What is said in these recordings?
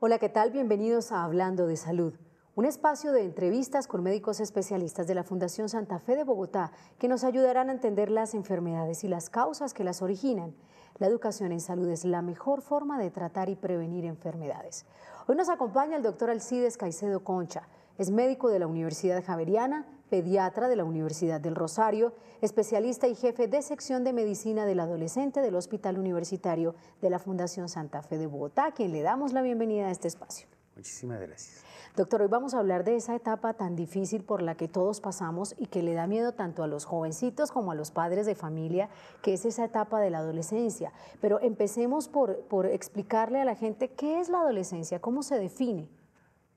Hola, ¿qué tal? Bienvenidos a Hablando de Salud, un espacio de entrevistas con médicos especialistas de la Fundación Santa Fe de Bogotá que nos ayudarán a entender las enfermedades y las causas que las originan. La educación en salud es la mejor forma de tratar y prevenir enfermedades. Hoy nos acompaña el doctor Alcides Caicedo Concha, es médico de la Universidad Javeriana, pediatra de la Universidad del Rosario, especialista y jefe de sección de medicina del adolescente del Hospital Universitario de la Fundación Santa Fe de Bogotá, a quien le damos la bienvenida a este espacio. Muchísimas gracias. Doctor, hoy vamos a hablar de esa etapa tan difícil por la que todos pasamos y que le da miedo tanto a los jovencitos como a los padres de familia, que es esa etapa de la adolescencia. Pero empecemos por, explicarle a la gente qué es la adolescencia, cómo se define.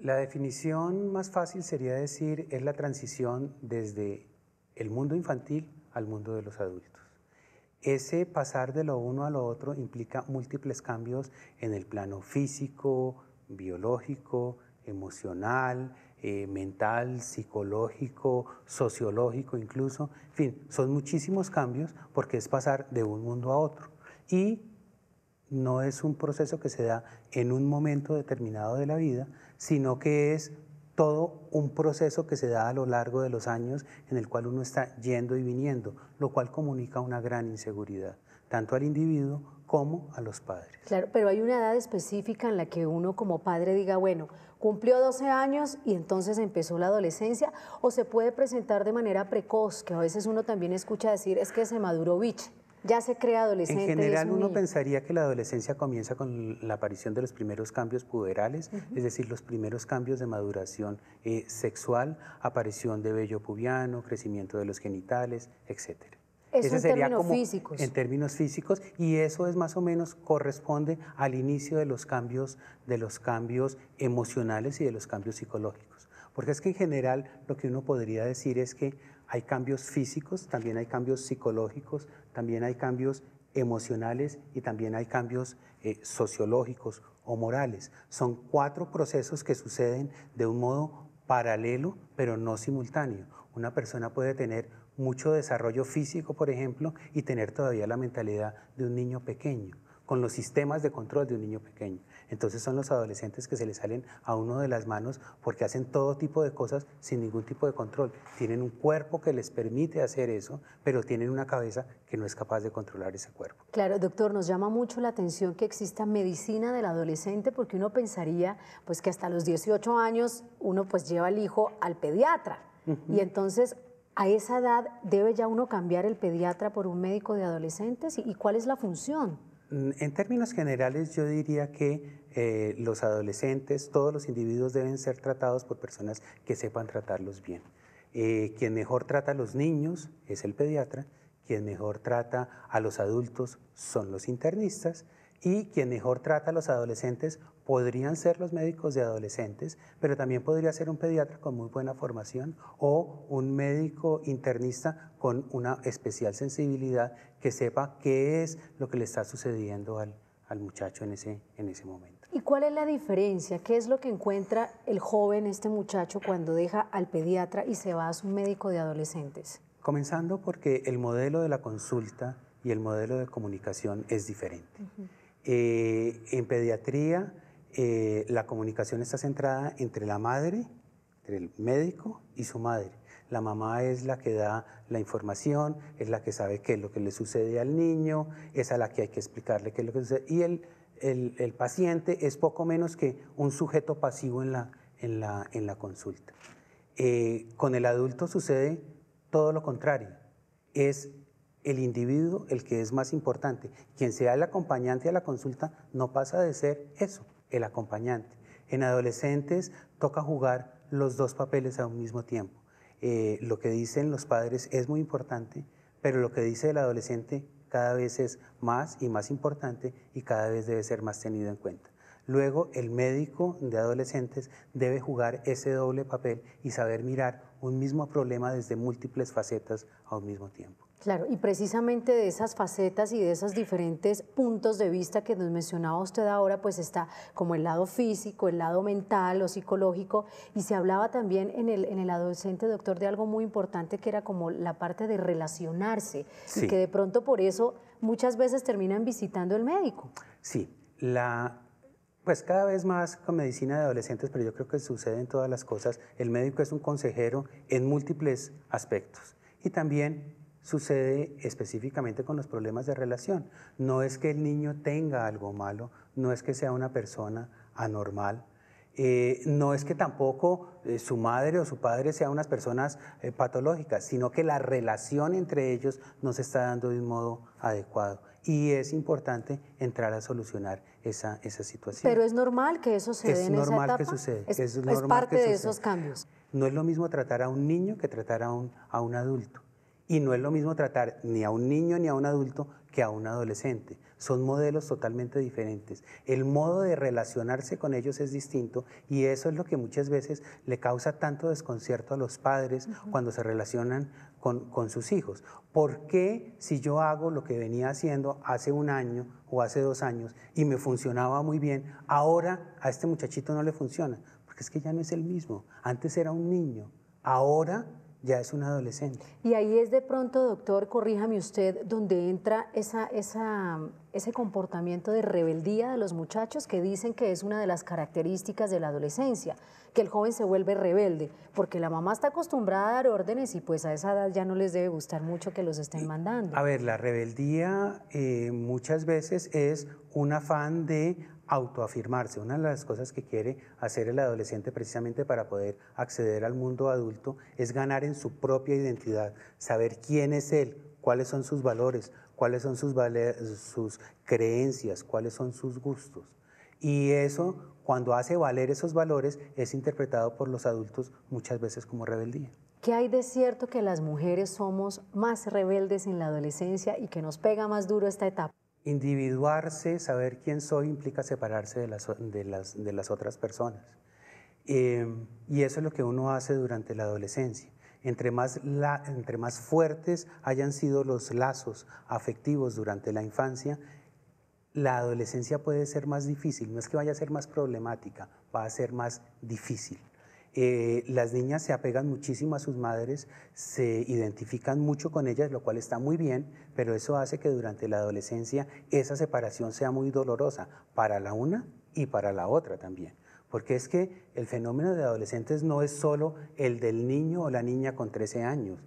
La definición más fácil sería decir es la transición desde el mundo infantil al mundo de los adultos. Ese pasar de lo uno a lo otro implica múltiples cambios en el plano físico, biológico, emocional, eh, mental, psicológico, sociológico incluso. En fin, son muchísimos cambios porque es pasar de un mundo a otro. Y no es un proceso que se da en un momento determinado de la vida, sino que es todo un proceso que se da a lo largo de los años en el cual uno está yendo y viniendo, lo cual comunica una gran inseguridad, tanto al individuo como a los padres. Claro, pero hay una edad específica en la que uno como padre diga, bueno, cumplió 12 años y entonces empezó la adolescencia, o se puede presentar de manera precoz, que a veces uno también escucha decir, es que se maduró biche ya se crea adolescente. En general uno pensaría que la adolescencia comienza con la aparición de los primeros cambios puberales, es decir, los primeros cambios de maduración eh, sexual, aparición de vello pubiano, crecimiento de los genitales, etc. Eso en sería términos físicos. En términos físicos, y eso es más o menos corresponde al inicio de los cambios, de los cambios emocionales y de los cambios psicológicos. Porque es que en general lo que uno podría decir es que hay cambios físicos, también hay cambios psicológicos, también hay cambios emocionales y también hay cambios eh, sociológicos o morales. Son cuatro procesos que suceden de un modo paralelo, pero no simultáneo. Una persona puede tener mucho desarrollo físico, por ejemplo, y tener todavía la mentalidad de un niño pequeño con los sistemas de control de un niño pequeño. Entonces son los adolescentes que se les salen a uno de las manos porque hacen todo tipo de cosas sin ningún tipo de control. Tienen un cuerpo que les permite hacer eso, pero tienen una cabeza que no es capaz de controlar ese cuerpo. Claro, doctor, nos llama mucho la atención que exista medicina del adolescente porque uno pensaría pues que hasta los 18 años uno pues lleva al hijo al pediatra. Y entonces ¿A esa edad debe ya uno cambiar el pediatra por un médico de adolescentes? ¿Y cuál es la función? Mm, en términos generales, yo diría que eh, los adolescentes, todos los individuos deben ser tratados por personas que sepan tratarlos bien. Eh, quien mejor trata a los niños es el pediatra, quien mejor trata a los adultos son los internistas y quien mejor trata a los adolescentes podrían ser los médicos de adolescentes, pero también podría ser un pediatra con muy buena formación o un médico internista con una especial sensibilidad que sepa qué es lo que le está sucediendo al, al muchacho en ese, en ese momento. ¿Y cuál es la diferencia? ¿Qué es lo que encuentra el joven, este muchacho, cuando deja al pediatra y se va a su médico de adolescentes? Comenzando porque el modelo de la consulta y el modelo de comunicación es diferente. Eh, en pediatría eh, la comunicación está centrada entre la madre, entre el médico y su madre. La mamá es la que da la información, es la que sabe qué es lo que le sucede al niño, es a la que hay que explicarle qué es lo que sucede. Y el, paciente es poco menos que un sujeto pasivo en la, consulta. Eh, con el adulto sucede todo lo contrario. Es el individuo el que es más importante. Quien sea el acompañante a la consulta no pasa de ser eso, el acompañante. En adolescentes toca jugar los dos papeles a un mismo tiempo. Eh, lo que dicen los padres es muy importante, pero lo que dice el adolescente cada vez es más y más importante y cada vez debe ser más tenido en cuenta. Luego, el médico de adolescentes debe jugar ese doble papel y saber mirar un mismo problema desde múltiples facetas a un mismo tiempo. Claro, y precisamente de esas facetas y de esos diferentes puntos de vista que nos mencionaba usted ahora, pues está como el lado físico, el lado mental o psicológico, y se hablaba también en el, adolescente, doctor, de algo muy importante que era como la parte de relacionarse, y que de pronto por eso muchas veces terminan visitando el médico. Sí, la, pues cada vez más con medicina de adolescentes, pero yo creo que sucede en todas las cosas, el médico es un consejero en múltiples aspectos y también sucede específicamente con los problemas de relación. No es que el niño tenga algo malo, no es que sea una persona anormal, eh, no es que tampoco eh, su madre o su padre sean unas personas eh, patológicas, sino que la relación entre ellos no se está dando de un modo adecuado. Y es importante entrar a solucionar esa, situación. Pero es normal que eso suceda. es esa etapa. Que suceda. es, parte de esos cambios. No es lo mismo tratar a un niño que tratar a un adulto. Y no es lo mismo tratar ni a un niño ni a un adulto que a un adolescente. Son modelos totalmente diferentes. El modo de relacionarse con ellos es distinto y eso es lo que muchas veces le causa tanto desconcierto a los padres cuando se relacionan con, con, sus hijos. ¿Por qué si yo hago lo que venía haciendo hace un año o hace dos años y me funcionaba muy bien, ahora a este muchachito no le funciona? Porque es que ya no es el mismo. Antes era un niño, ahora ya es un adolescente. Y ahí es de pronto, doctor, corríjame usted, donde entra esa, esa, ese comportamiento de rebeldía de los muchachos que dicen que es una de las características de la adolescencia, que el joven se vuelve rebelde, porque la mamá está acostumbrada a dar órdenes y pues a esa edad ya no les debe gustar mucho que los estén mandando. A ver, la rebeldía eh, muchas veces es un afán de autoafirmarse. Una de las cosas que quiere hacer el adolescente precisamente para poder acceder al mundo adulto es ganar en su propia identidad, saber quién es él, cuáles son sus valores, cuáles son sus, sus creencias, cuáles son sus gustos. Y eso, cuando hace valer esos valores, es interpretado por los adultos muchas veces como rebeldía. ¿Qué hay de cierto que las mujeres somos más rebeldes en la adolescencia y que nos pega más duro esta etapa? Individuarse, saber quién soy, implica separarse de las, otras personas. Em, y eso es lo que uno hace durante la adolescencia. Entre entre más fuertes hayan sido los lazos afectivos durante la infancia, la adolescencia puede ser más difícil. No es que vaya a ser más problemática, va a ser más difícil. Eh, las niñas se apegan muchísimo a sus madres, se identifican mucho con ellas, lo cual está muy bien, pero eso hace que durante la adolescencia esa separación sea muy dolorosa para la una y para la otra también. Porque es que el fenómeno de adolescentes no es solo el del niño o la niña con 13 años.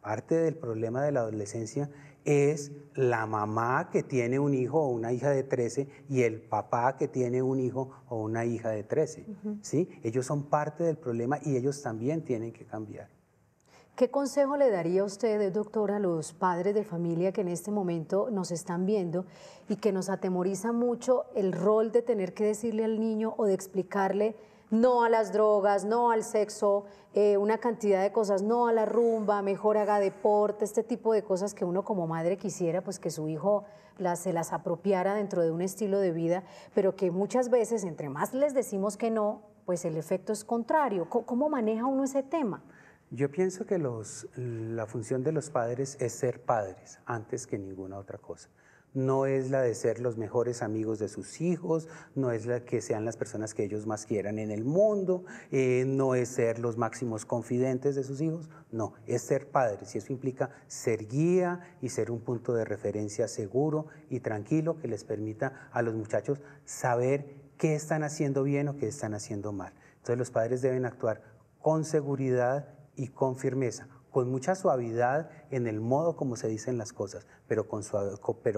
Parte del problema de la adolescencia es la mamá que tiene un hijo o una hija de 13 y el papá que tiene un hijo o una hija de 13. ¿sí? Ellos son parte del problema y ellos también tienen que cambiar. ¿Qué consejo le daría usted, doctora, a los padres de familia que en este momento nos están viendo y que nos atemoriza mucho el rol de tener que decirle al niño o de explicarle no a las drogas, no al sexo, eh, una cantidad de cosas, no a la rumba, mejor haga deporte, este tipo de cosas que uno como madre quisiera pues que su hijo se las apropiara dentro de un estilo de vida, pero que muchas veces entre más les decimos que no, pues el efecto es contrario. ¿Cómo, maneja uno ese tema? Yo pienso que la función de los padres es ser padres antes que ninguna otra cosa no es la de ser los mejores amigos de sus hijos, no es la que sean las personas que ellos más quieran en el mundo, eh, no es ser los máximos confidentes de sus hijos, no, es ser padres y eso implica ser guía y ser un punto de referencia seguro y tranquilo que les permita a los muchachos saber qué están haciendo bien o qué están haciendo mal. Entonces los padres deben actuar con seguridad y con firmeza, con mucha suavidad en el modo como se dicen las cosas, pero con,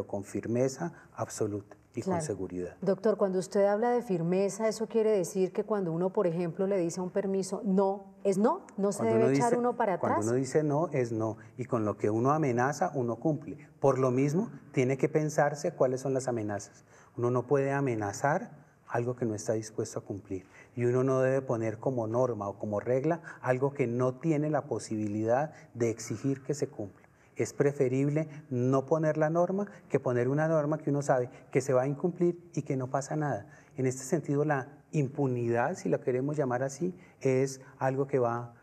con firmeza absoluta y con seguridad. Doctor, cuando usted habla de firmeza, eso quiere decir que cuando uno, por ejemplo, le dice un permiso no, es no, no se debe echar uno para atrás. Cuando uno dice no, es no, y con lo que uno amenaza, uno cumple. Por lo mismo, tiene que pensarse cuáles son las amenazas. Uno no puede amenazar algo que no está dispuesto a cumplir. Y uno no debe poner como norma o como regla algo que no tiene la posibilidad de exigir que se cumpla. Es preferible no poner la norma que poner una norma que uno sabe que se va a incumplir y que no pasa nada. En este sentido, la impunidad, si la queremos llamar así, es algo que va,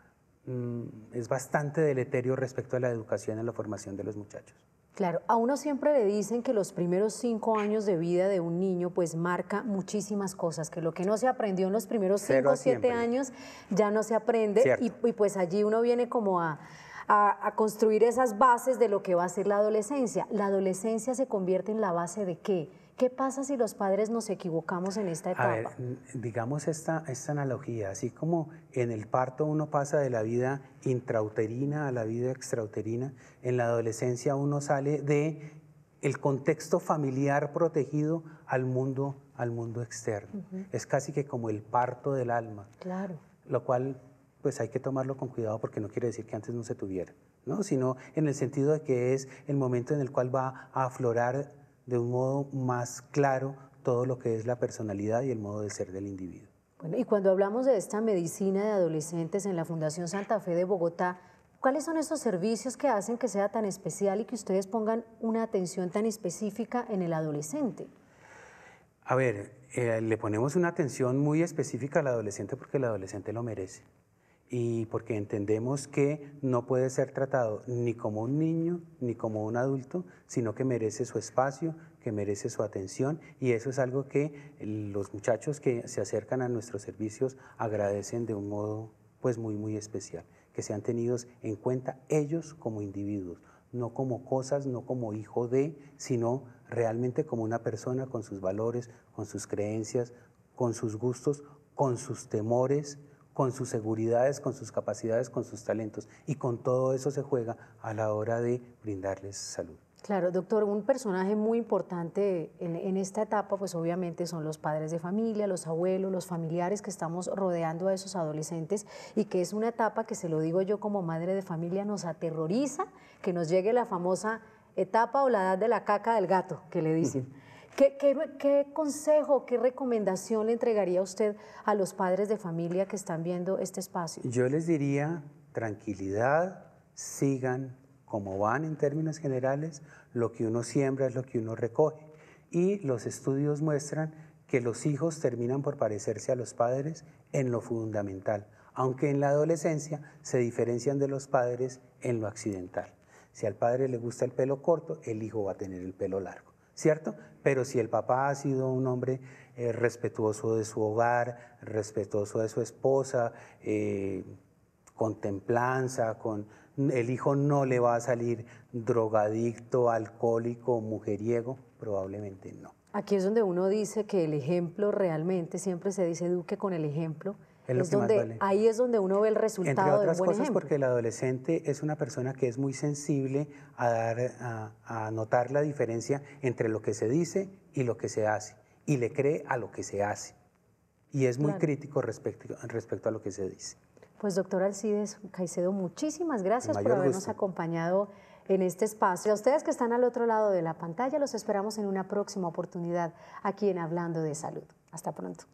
mm, es bastante deleterio respecto a la educación y a la formación de los muchachos. Claro, a uno siempre le dicen que los primeros cinco años de vida de un niño pues marca muchísimas cosas, que lo que no se aprendió en los primeros cinco o siete años ya no se aprende y, pues allí uno viene como a, a construir esas bases de lo que va a ser la adolescencia. ¿La adolescencia se convierte en la base de qué? ¿Qué pasa si los padres nos equivocamos en esta etapa? A ver, digamos esta, esta analogía, así como en el parto uno pasa de la vida intrauterina a la vida extrauterina, en la adolescencia uno sale de el contexto familiar protegido al mundo, al mundo externo. Es casi que como el parto del alma. Claro. Lo cual pues hay que tomarlo con cuidado porque no quiere decir que antes no se tuviera, ¿no? sino en el sentido de que es el momento en el cual va a aflorar de un modo más claro todo lo que es la personalidad y el modo de ser del individuo. Bueno, y cuando hablamos de esta medicina de adolescentes en la Fundación Santa Fe de Bogotá, ¿cuáles son esos servicios que hacen que sea tan especial y que ustedes pongan una atención tan específica en el adolescente? A ver, eh, le ponemos una atención muy específica al adolescente porque el adolescente lo merece y porque entendemos que no puede ser tratado ni como un niño ni como un adulto, sino que merece su espacio, que merece su atención y eso es algo que los muchachos que se acercan a nuestros servicios agradecen de un modo pues muy muy especial, que sean tenidos en cuenta ellos como individuos, no como cosas, no como hijo de, sino realmente como una persona con sus valores, con sus creencias, con sus gustos, con sus temores, con sus seguridades, con sus capacidades, con sus talentos. Y con todo eso se juega a la hora de brindarles salud. Claro, doctor, un personaje muy importante en, esta etapa, pues obviamente son los padres de familia, los abuelos, los familiares que estamos rodeando a esos adolescentes y que es una etapa que, se lo digo yo como madre de familia, nos aterroriza que nos llegue la famosa etapa o la edad de la caca del gato, que le dicen. ¿Qué, consejo, qué recomendación le entregaría usted a los padres de familia que están viendo este espacio? Yo les diría, tranquilidad, sigan como van en términos generales, lo que uno siembra es lo que uno recoge. Y los estudios muestran que los hijos terminan por parecerse a los padres en lo fundamental, aunque en la adolescencia se diferencian de los padres en lo accidental. Si al padre le gusta el pelo corto, el hijo va a tener el pelo largo. ¿cierto? Pero si el papá ha sido un hombre eh, respetuoso de su hogar, respetuoso de su esposa, eh, con templanza, con el hijo no le va a salir drogadicto, alcohólico, mujeriego, probablemente no. Aquí es donde uno dice que el ejemplo realmente, siempre se dice eduque con el ejemplo, donde, Ahí es donde uno ve el resultado. Entre otras cosas, porque el adolescente es una persona que es muy sensible a, dar, a, notar la diferencia entre lo que se dice y lo que se hace, y le cree a lo que se hace. Y es muy crítico respecto, respecto a lo que se dice. Pues doctor Alcides Caicedo, muchísimas gracias por habernos acompañado en este espacio. A ustedes que están al otro lado de la pantalla, los esperamos en una próxima oportunidad aquí en Hablando de Salud. Hasta pronto.